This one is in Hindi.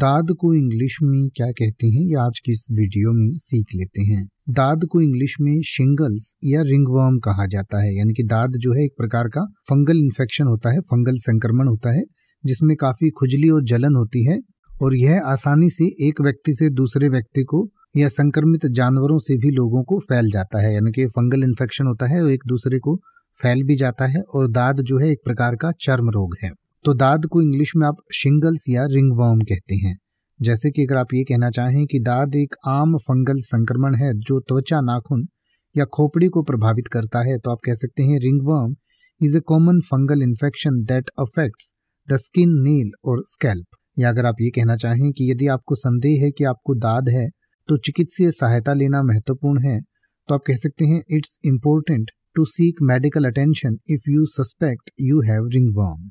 दाद को इंग्लिश में क्या कहते हैं ये आज की इस वीडियो में सीख लेते हैं दाद को इंग्लिश में शिंगल्स या रिंगवर्म कहा जाता है यानी कि दाद जो है एक प्रकार का फंगल इन्फेक्शन होता है फंगल संक्रमण होता है जिसमें काफी खुजली और जलन होती है और यह आसानी से एक व्यक्ति से दूसरे व्यक्ति को या संक्रमित जानवरों से भी लोगों को फैल जाता है यानी कि फंगल इन्फेक्शन होता है और एक दूसरे को फैल भी जाता है और दाद जो है एक प्रकार का चर्म रोग है तो दाद को इंग्लिश में आप शिंगल्स या रिंगवर्म कहते हैं जैसे कि अगर आप ये कहना चाहें कि दाद एक आम फंगल संक्रमण है जो त्वचा नाखून या खोपड़ी को प्रभावित करता है तो आप कह सकते हैं ringworm is a common fungal infection that affects the skin nails और स्कैल्प या अगर आप ये कहना चाहें कि यदि आपको संदेह है कि आपको दाद है तो चिकित्सीय सहायता लेना महत्वपूर्ण है तो आप कह सकते हैं it's important to seek medical attention if you suspect you have ringworm